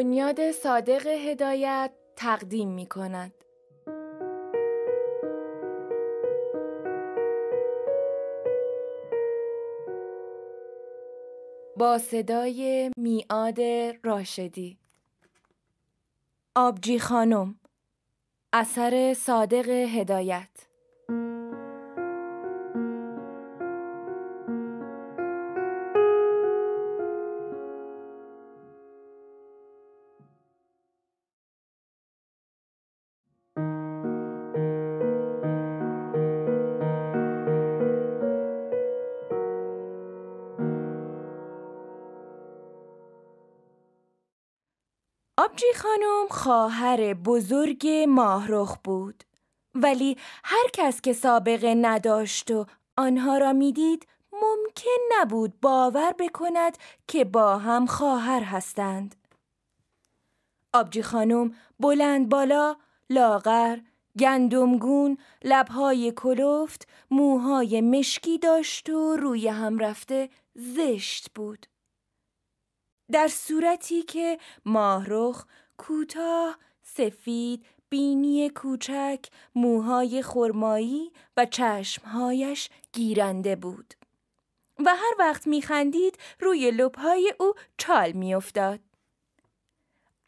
بنیاد صادق هدایت تقدیم می کند. با صدای میاد راشدی آبجی خانم اثر صادق هدایت آبجی خانم خواهر بزرگ ماهرخ بود ولی هر کس که سابقه نداشت و آنها را میدید ممکن نبود باور بکند که با هم خواهر هستند آبجی خانم بلند بالا، لاغر، گندمگون، لبهای کلفت، موهای مشکی داشت و روی هم رفته زشت بود در صورتی که ماهرخ کوتاه سفید بینی کوچک موهای خرمایی و چشمهایش گیرنده بود و هر وقت میخندید روی لبهای او چال میافتاد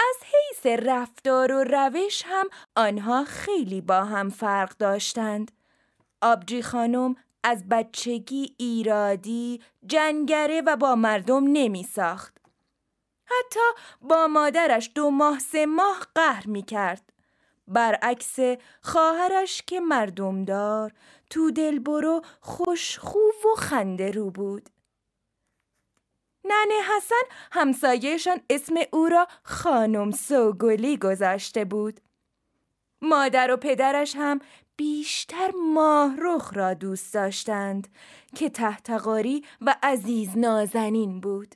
از حیث رفتار و روش هم آنها خیلی با هم فرق داشتند آبجی خانم از بچگی ایرادی جنگره و با مردم نمیساخت. حتی با مادرش دو ماه سه ماه قهر می کرد. برعکس خواهرش که مردم دار تو دل برو خوشخو و خنده رو بود. ننه حسن همسایهشان اسم او را خانم سوگلی گذاشته بود. مادر و پدرش هم بیشتر ماهرخ را دوست داشتند که تحتقاری و عزیز نازنین بود.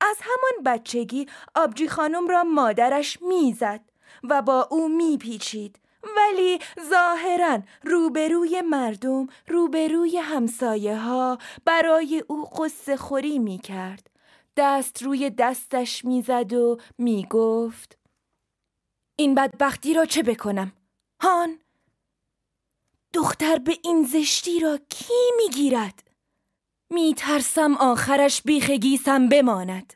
از همان بچگی آبجی خانم را مادرش میزد و با او میپیچید ولی ظاهرا روبروی مردم روبروی همسایه ها برای او قصه خوری می کرد. دست روی دستش میزد و میگفت، این بدبختی را چه بکنم؟ هان دختر به این زشتی را کی میگیرد؟ می ترسم آخرش بیخ گیسم بماند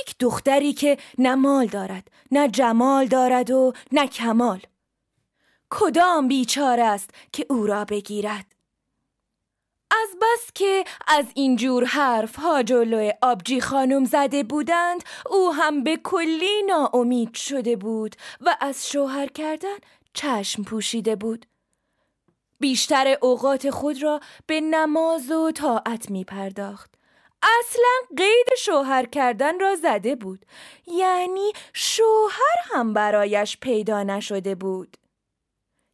یک دختری که نه مال دارد نه جمال دارد و نه کمال کدام بیچار است که او را بگیرد از بس که از اینجور حرف ها جلو آبجی خانم زده بودند او هم به کلی ناامید شده بود و از شوهر کردن چشم پوشیده بود بیشتر اوقات خود را به نماز و طاعت می پرداخت. اصلا قید شوهر کردن را زده بود یعنی شوهر هم برایش پیدا نشده بود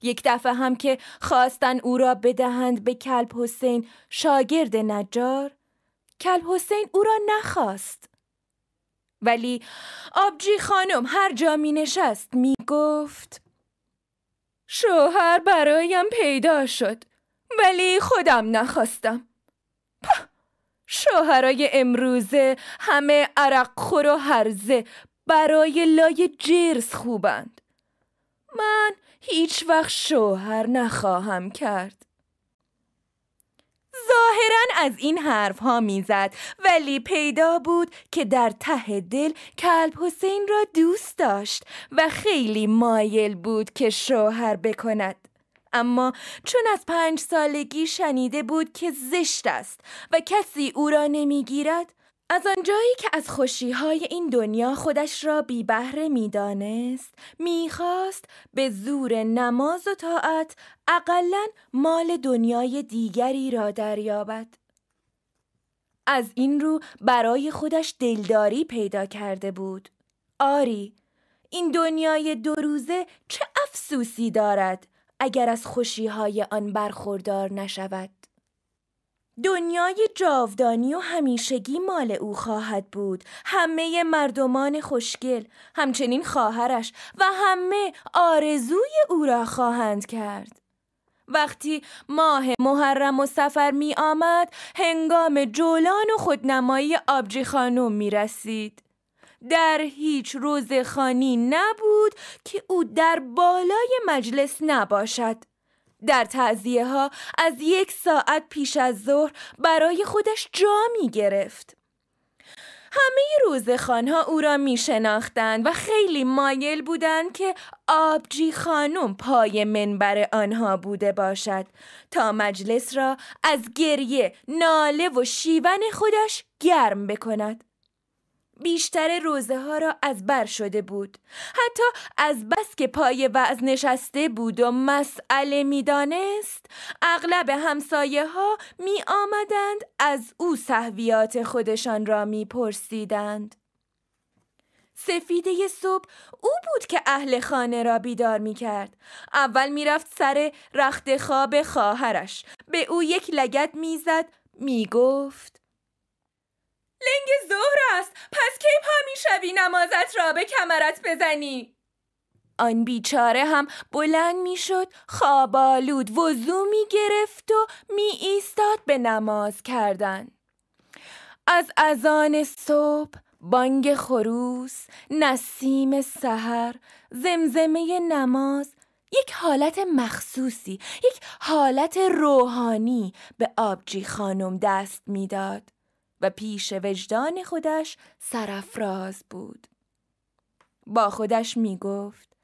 یک دفعه هم که خواستن او را بدهند به کلب حسین شاگرد نجار کلب حسین او را نخواست ولی آبجی خانم هر جا می نشست می گفت شوهر برایم پیدا شد ولی خودم نخواستم شوهرای امروزه همه عرق خور و هرزه برای لای جرس خوبند من هیچ وقت شوهر نخواهم کرد از این حرف ها میزد ولی پیدا بود که در ته دل کلب حسین را دوست داشت و خیلی مایل بود که شوهر بکند اما چون از پنج سالگی شنیده بود که زشت است و کسی او را نمیگیرد از آنجایی که از های این دنیا خودش را بی بهره میدانست میخواست به زور نماز و طاعت اقلا مال دنیای دیگری را دریابد از این رو برای خودش دلداری پیدا کرده بود آری این دنیای دو روزه چه افسوسی دارد اگر از خوشیهای آن برخوردار نشود دنیای جاودانی و همیشگی مال او خواهد بود همه مردمان خوشگل همچنین خواهرش و همه آرزوی او را خواهند کرد وقتی ماه محرم و سفر می آمد هنگام جولان و خودنمایی آبجی خانم می رسید. در هیچ روز خانی نبود که او در بالای مجلس نباشد. در تعذیه ها از یک ساعت پیش از ظهر برای خودش جا می گرفت. همه روزخان ها او را می شناختند و خیلی مایل بودند که آبجی خانم پای منبر آنها بوده باشد تا مجلس را از گریه، ناله و شیون خودش گرم بکند. بیشتر روزه ها را از بر شده بود حتی از بس که پای وز نشسته بود و مسئله میدانست اغلب همسایه ها می آمدند از او سهویات خودشان را می پرسیدند سفیده صبح او بود که اهل خانه را بیدار می کرد. اول می رفت سر رخت خواب خواهرش به او یک لگت می زد می گفت لنگ ظهر است پس کی پا میشوی نمازت را به کمرت بزنی آن بیچاره هم بلند میشد خوابالود وضو گرفت و می ایستاد به نماز کردن از اذان صبح بانگ خروس نسیم سحر زمزمه نماز یک حالت مخصوصی یک حالت روحانی به آبجی خانم دست میداد و پیش وجدان خودش سرافراز بود. با خودش می گفت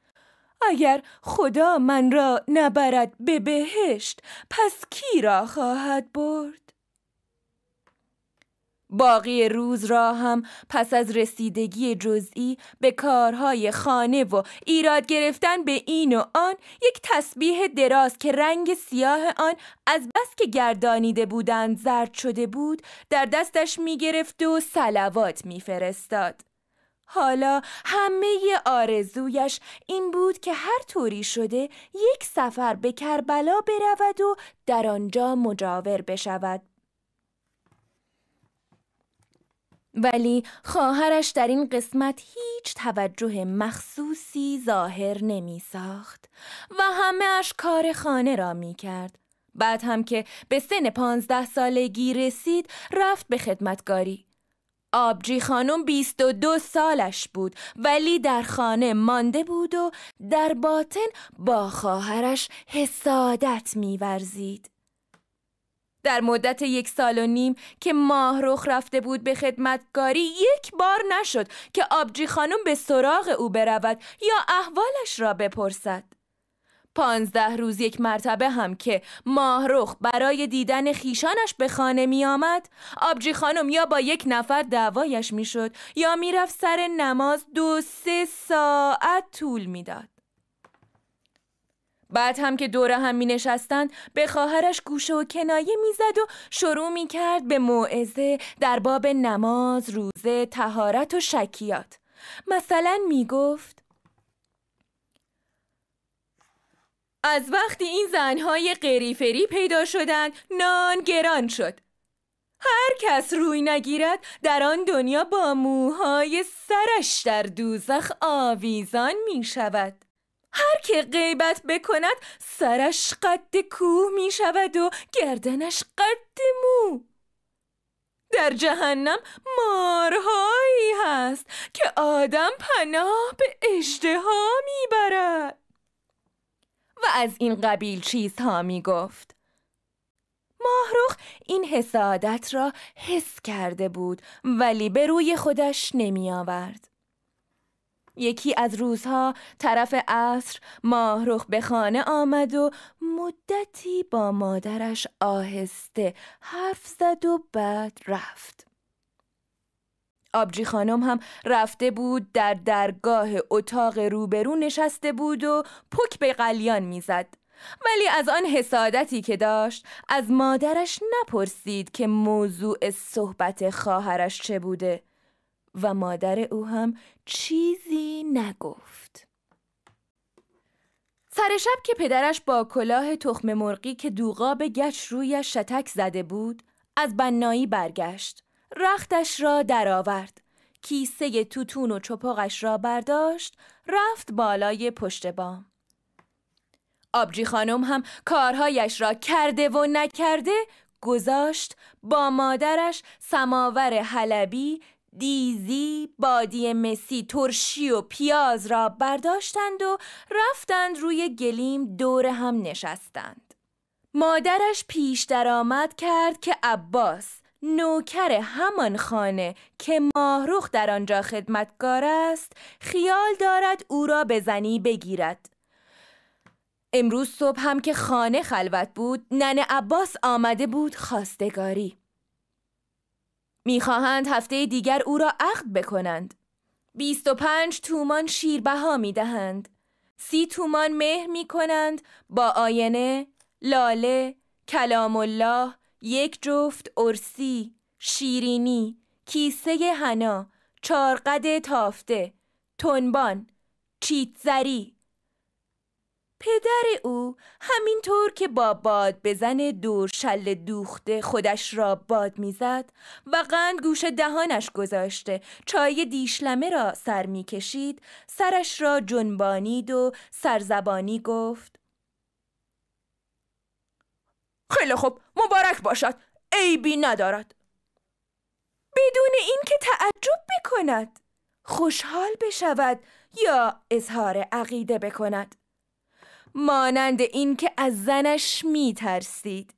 اگر خدا من را نبرد به بهشت پس کی را خواهد برد؟ باقی روز را هم پس از رسیدگی جزئی به کارهای خانه و ایراد گرفتن به این و آن یک تسبیح دراز که رنگ سیاه آن از بس که گردانیده بودند زرد شده بود در دستش می و سلوات میفرستاد. حالا همه آرزویش این بود که هر طوری شده یک سفر به کربلا برود و در آنجا مجاور بشود ولی خواهرش در این قسمت هیچ توجه مخصوصی ظاهر نمی ساخت و همه اش کار خانه را می کرد. بعد هم که به سن پانزده سالگی رسید رفت به خدمتگاری. آبجی خانم و دو سالش بود ولی در خانه مانده بود و در باطن با خواهرش حسادت میورزید. در مدت یک سال و نیم که ماه رخ رفته بود به خدمتگاری یک بار نشد که آبجی خانم به سراغ او برود یا احوالش را بپرسد پانزده روز یک مرتبه هم که ماهرخ برای دیدن خیشانش به خانه می آمد آبجی خانم یا با یک نفر دعوایش می شد یا می رفت سر نماز دو سه ساعت طول می داد. بعد هم که دوره هم می نشستند به خواهرش گوشه و کنایه میزد و شروع می کرد به موعظه در باب نماز، روزه، تهارت و شکیات مثلا می گفت از وقتی این زنهای قریفری پیدا شدند نان گران شد هر کس روی نگیرد در آن دنیا با موهای سرش در دوزخ آویزان می شود هر که غیبت بکند سرش قد کوه می شود و گردنش قد مو در جهنم مارهایی هست که آدم پناه به می میبرد و از این قبیل چیزها میگفت ماهروخ این حسادت را حس کرده بود ولی به روی خودش نمی آورد. یکی از روزها طرف عصر ماهروخ به خانه آمد و مدتی با مادرش آهسته حرف زد و بعد رفت آبجی خانم هم رفته بود در درگاه اتاق روبرو نشسته بود و پک به قلیان میزد ولی از آن حسادتی که داشت از مادرش نپرسید که موضوع صحبت خواهرش چه بوده و مادر او هم چیزی نگفت. سر شب که پدرش با کلاه تخم مرغی که به گچ روی شتک زده بود از بنایی برگشت. رختش را درآورد. کیسه توتون و چپقش را برداشت رفت بالای پشت بام. آبجی خانم هم کارهایش را کرده و نکرده گذاشت با مادرش سماور حلبی دیزی بادی مسی ترشی و پیاز را برداشتند و رفتند روی گلیم دور هم نشستند مادرش پیش درآمد کرد که عباس نوکر همان خانه که ماهروخ در آنجا خدمتکار است خیال دارد او را به زنی بگیرد امروز صبح هم که خانه خلوت بود نن عباس آمده بود خاستگاری میخواهند هفته دیگر او را عقد بکنند. 25 تومان شیربها می دهند. سی تومان مهر می کنند با آینه، لاله، کلام الله، یک جفت ارسی، شیرینی، کیسه هنا، چارقد تافته، تنبان، چیتزری، پدر او همینطور که با باد بزن دور شل دوخته خودش را باد میزد و قند گوش دهانش گذاشته چای دیشلمه را سر میکشید سرش را جنبانید و سرزبانی گفت خیلی خوب مبارک باشد عیبی ندارد بدون اینکه تعجب بکند خوشحال بشود یا اظهار عقیده بکند مانند اینکه از زنش می ترسید.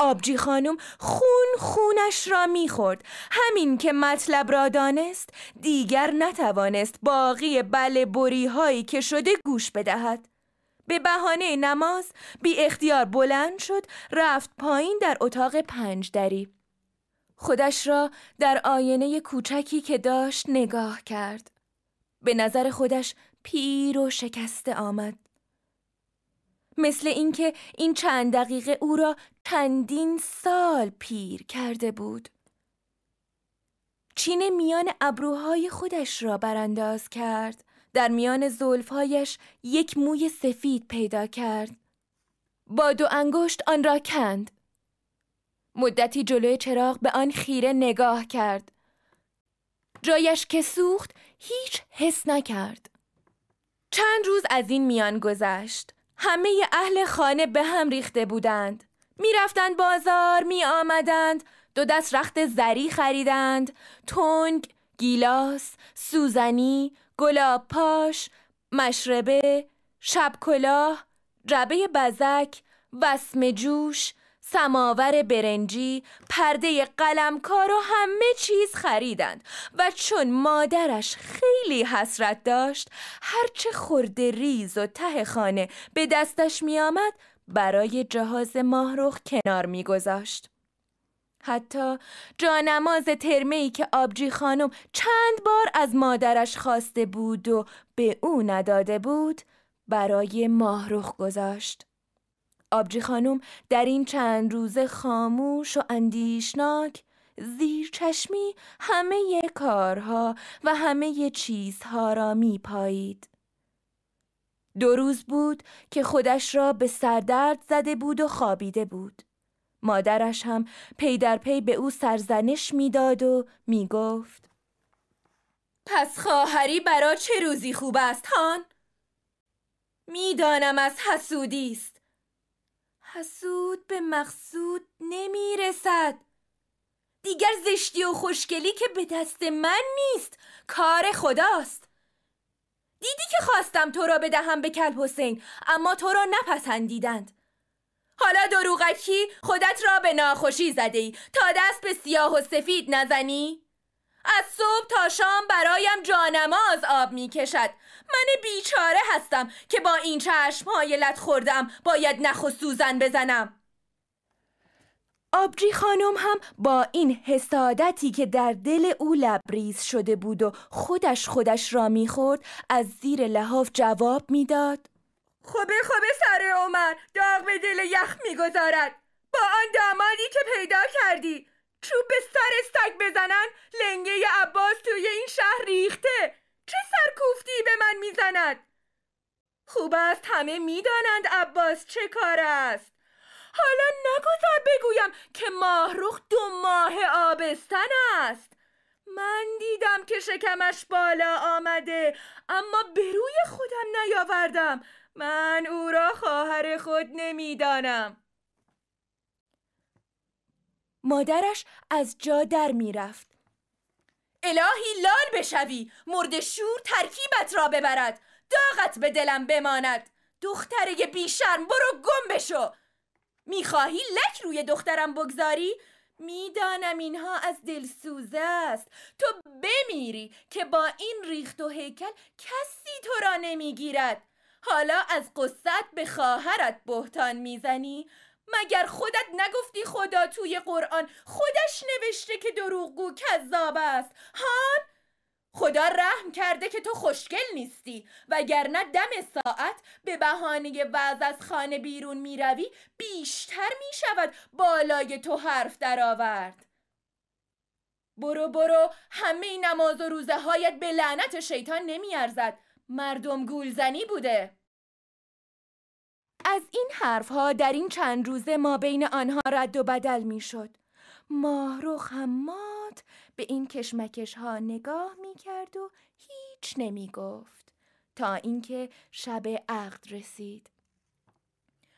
آبجی خانم خون خونش را خورد همین که مطلب را دانست دیگر نتوانست باقی بله بری هایی که شده گوش بدهد به بهانه نماز بی اختیار بلند شد رفت پایین در اتاق پنج دری خودش را در آینه کوچکی که داشت نگاه کرد به نظر خودش پیر و شکسته آمد مثل اینکه این چند دقیقه او را چندین سال پیر کرده بود چین میان ابروهای خودش را برانداز کرد در میان زلفهایش یک موی سفید پیدا کرد با دو انگشت آن را کند مدتی جلوی چراغ به آن خیره نگاه کرد جایش که سوخت هیچ حس نکرد چند روز از این میان گذشت همه اهل خانه به هم ریخته بودند میرفتند بازار می آمدند دو دست رخت زری خریدند تنگ گیلاس سوزنی گلاب پاش مشربه شب کلاه بزک وسم جوش سماور برنجی، پرده قلمکار و همه چیز خریدند و چون مادرش خیلی حسرت داشت هرچه خورده ریز و ته خانه به دستش می آمد برای جهاز ماهرخ کنار می گذاشت. حتی جانماز ترمهی که آبجی خانم چند بار از مادرش خواسته بود و به او نداده بود برای ماهروخ گذاشت. آبجی خانم در این چند روز خاموش و اندیشناک زیر چشمی همه کارها و همه چیزها را می پایید. دو روز بود که خودش را به سردرد زده بود و خوابیده بود. مادرش هم پی در پی به او سرزنش میداد و می گفت پس خواهری برا چه روزی خوب است هان؟ میدانم از حسودی است حسود به مقصود نمیرسد دیگر زشتی و خوشگلی که به دست من نیست کار خداست دیدی که خواستم تو را بدهم به کل حسین اما تو را نپسندیدند حالا دروغکی خودت را به ناخوشی زده ای تا دست به سیاه و سفید نزنی؟ از صبح تا شام برایم جانماز آب می کشد من بیچاره هستم که با این چشم های لط خوردم باید نخ و سوزن بزنم آبجی خانم هم با این حسادتی که در دل او لبریز شده بود و خودش خودش را میخورد از زیر لحاف جواب میداد خوبه خوبه سر عمر داغ به دل یخ میگذارد با آن دامادی که پیدا کردی چوب به سر سگ بزنن لنگه عباس توی این شهر ریخته چه سرکوفتی به من میزند خوب است همه میدانند عباس چه کار است حالا نگذار بگویم که ماهروخ دو ماه آبستن است من دیدم که شکمش بالا آمده اما به روی خودم نیاوردم من او را خواهر خود نمیدانم مادرش از جا در رفت. الهی لال بشوی مرد شور ترکیبت را ببرد داغت به دلم بماند دختره بیشرم برو گم بشو میخواهی لک روی دخترم بگذاری؟ میدانم اینها از دلسوزه است تو بمیری که با این ریخت و هیکل کسی تو را نمیگیرد حالا از قصت به خواهرت بهتان میزنی مگر خودت نگفتی خدا توی قرآن خودش نوشته که دروغگو کذاب است هان خدا رحم کرده که تو خوشگل نیستی وگرنه دم ساعت به بهانه وضع از خانه بیرون میروی بیشتر می شود بالای تو حرف درآورد برو برو همه نماز و روزه هایت به لعنت شیطان نمیارزد مردم گولزنی بوده از این ها در این چند روزه ما بین آنها رد و بدل می شد رو خمات به این کشمکش ها نگاه می کرد و هیچ نمی گفت تا اینکه شب عقد رسید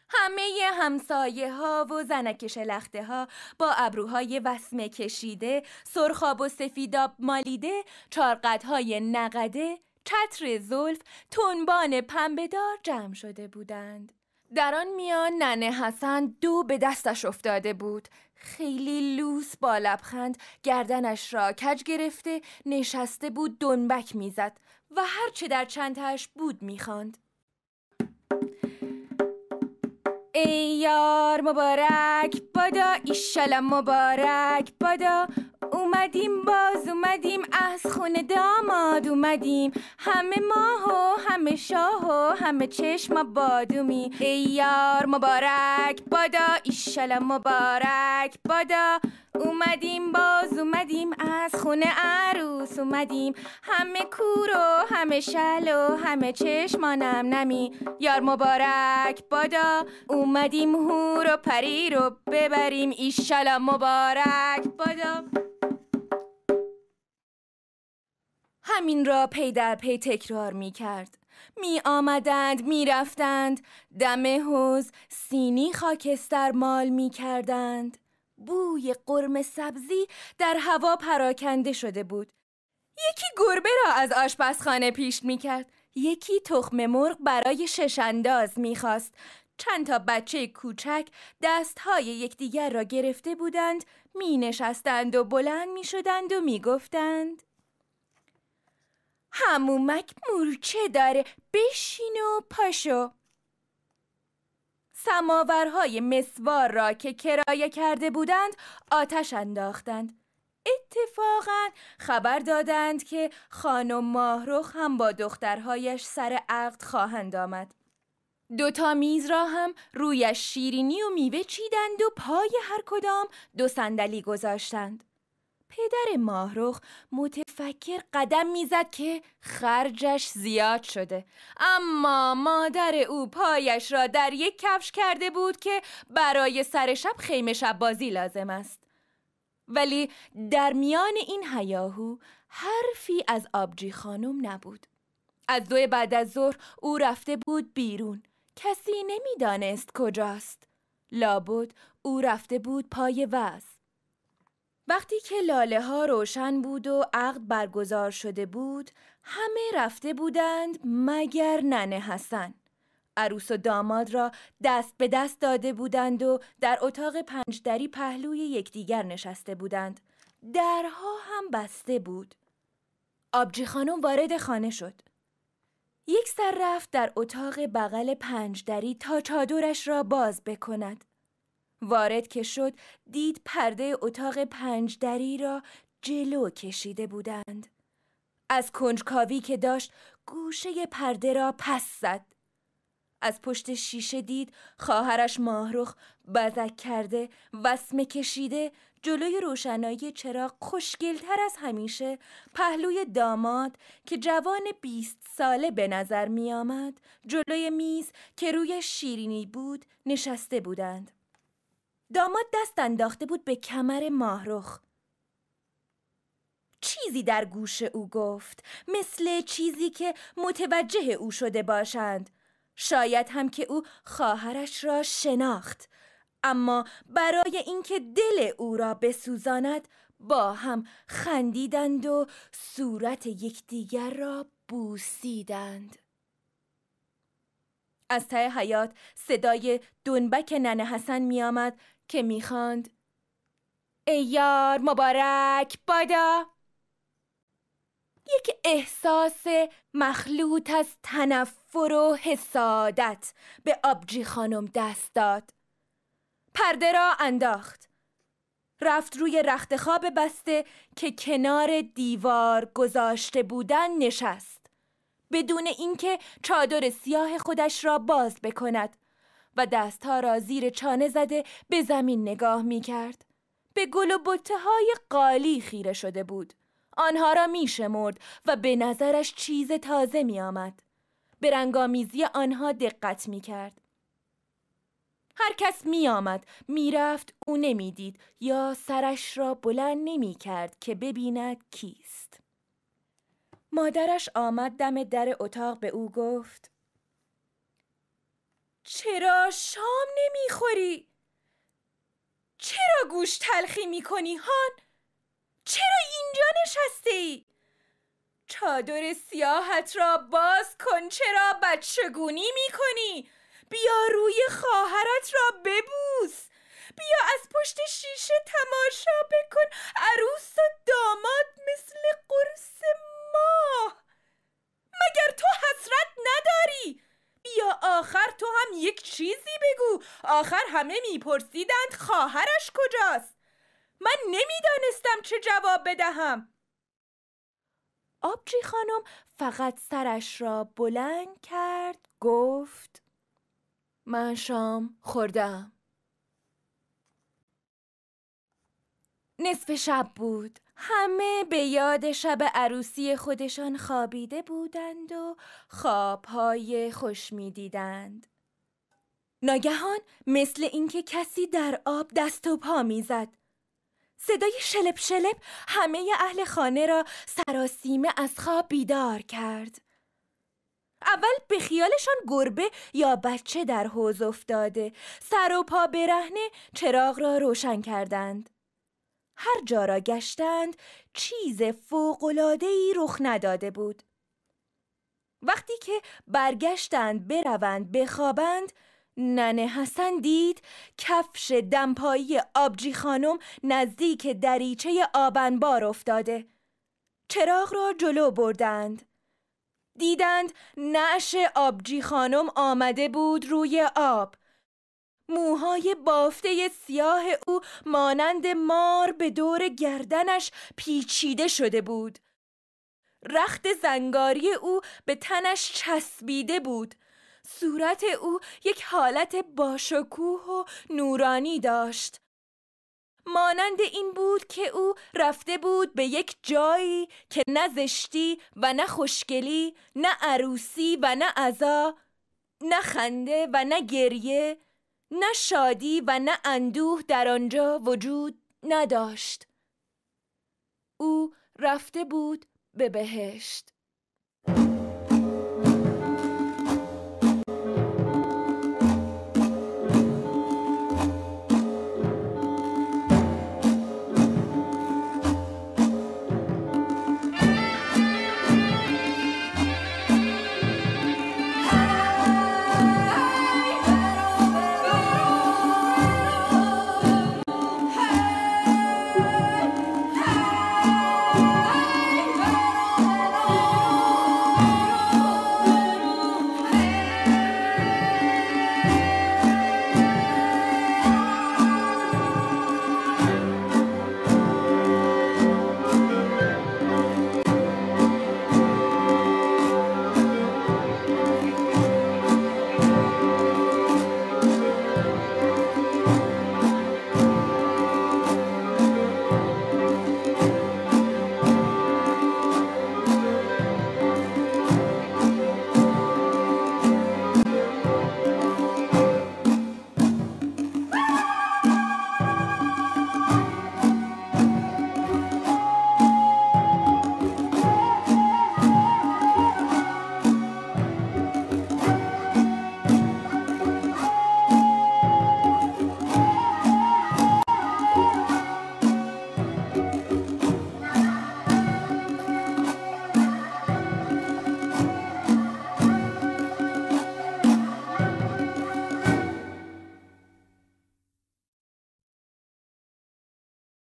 همه همسایه ها و زنکش لخته ها با ابروهای وسمه کشیده، سرخاب و سفیداب مالیده، چارقد های نقده، چتر زلف، تنبان پنبهدار جمع شده بودند. در آن میان ننه حسن دو به دستش افتاده بود خیلی لوس با لبخند گردنش را کج گرفته نشسته بود دنبک میزد و هرچه در چندهش بود میخواند ای یار مبارک بادا ایشالا مبارک بادا اومدیم باز اومدیم از خونه داماد اومدیم همه ماه و همه شاه و همه چشم بادومی ای مبارک بادا ایشالا مبارک بادا اومدیم باز اومدیم از خونه عروس اومدیم همه کور و همه شل و همه چشمانم نمی یار مبارک بادا اومدیم هور و پری رو ببریم ایشالا مبارک بادا همین را پی در پی تکرار می کرد می آمدند می رفتند دم حوز سینی خاکستر مال می کردند بوی قرم سبزی در هوا پراکنده شده بود یکی گربه را از آشپزخانه پیش می کرد یکی تخم مرغ برای شش انداز می خواست. چند تا بچه کوچک دستهای یکدیگر را گرفته بودند می نشستند و بلند می شدند و می گفتند همومک مورچه داره بشین و پاشو سماورهای مسوار را که کرایه کرده بودند آتش انداختند اتفاقا خبر دادند که خانم ماهرخ هم با دخترهایش سر عقد خواهند آمد دوتا میز را هم رویش شیرینی و میوه چیدند و پای هر کدام دو صندلی گذاشتند پدر ماهروخ متفکر قدم میزد که خرجش زیاد شده اما مادر او پایش را در یک کفش کرده بود که برای سر شب خیمه شب بازی لازم است ولی در میان این هیاهو حرفی از آبجی خانم نبود از دو بعد از ظهر او رفته بود بیرون کسی نمیدانست کجاست لابد او رفته بود پای وز وقتی که لاله ها روشن بود و عقد برگزار شده بود همه رفته بودند مگر ننه حسن عروس و داماد را دست به دست داده بودند و در اتاق پنجدری پهلوی یکدیگر نشسته بودند درها هم بسته بود آبجی خانم وارد خانه شد یک سر رفت در اتاق بغل پنجدری تا چادرش را باز بکند وارد که شد دید پرده اتاق پنج دری را جلو کشیده بودند از کنجکاوی که داشت گوشه پرده را پس زد از پشت شیشه دید خواهرش ماهرخ بزک کرده وسمه کشیده جلوی روشنایی چراغ خوشگلتر از همیشه پهلوی داماد که جوان بیست ساله به نظر می آمد جلوی میز که روی شیرینی بود نشسته بودند داماد دست انداخته بود به کمر ماهرخ چیزی در گوش او گفت مثل چیزی که متوجه او شده باشند شاید هم که او خواهرش را شناخت اما برای اینکه دل او را بسوزاند با هم خندیدند و صورت یکدیگر را بوسیدند از ته حیات صدای دنبک ننه حسن می آمد که میخواند ای یار مبارک بادا یک احساس مخلوط از تنفر و حسادت به آبجی خانم دست داد پرده را انداخت رفت روی رخت خواب بسته که کنار دیوار گذاشته بودن نشست بدون اینکه چادر سیاه خودش را باز بکند و دستها را زیر چانه زده به زمین نگاه می کرد. به گل و بطه های قالی خیره شده بود. آنها را می شمرد و به نظرش چیز تازه می آمد. به رنگامیزی آنها دقت می کرد. هر کس می آمد می رفت او نمی دید یا سرش را بلند نمی کرد که ببیند کیست. مادرش آمد دم در اتاق به او گفت چرا شام نمیخوری؟ چرا گوش تلخی میکنی هان؟ چرا اینجا نشستی؟ چادر سیاحت را باز کن چرا بچگونی میکنی؟ بیا روی خواهرت را ببوس بیا از پشت شیشه تماشا بکن عروس و داماد مثل قرص ماه مگر تو حسرت نداری؟ بیا آخر تو هم یک چیزی بگو آخر همه میپرسیدند خواهرش کجاست من نمیدانستم چه جواب بدهم آبجی خانم فقط سرش را بلند کرد گفت من شام خوردم نصف شب بود همه به یاد شب عروسی خودشان خوابیده بودند و خوابهای خوش می دیدند. ناگهان مثل اینکه کسی در آب دست و پا میزد. صدای شلب شلب همه اهل خانه را سراسیمه از خواب بیدار کرد. اول به خیالشان گربه یا بچه در حوز افتاده سر و پا برهنه چراغ را روشن کردند هر جا را گشتند چیز فوقلادهی رخ نداده بود وقتی که برگشتند بروند بخوابند ننه حسن دید کفش دمپایی آبجی خانم نزدیک دریچه آبنبار افتاده چراغ را جلو بردند دیدند نعش آبجی خانم آمده بود روی آب موهای بافته سیاه او مانند مار به دور گردنش پیچیده شده بود رخت زنگاری او به تنش چسبیده بود صورت او یک حالت باشکوه و نورانی داشت مانند این بود که او رفته بود به یک جایی که نه زشتی و نه خوشگلی نه عروسی و نه عذا نه خنده و نه گریه نه شادی و نه اندوه در آنجا وجود نداشت او رفته بود به بهشت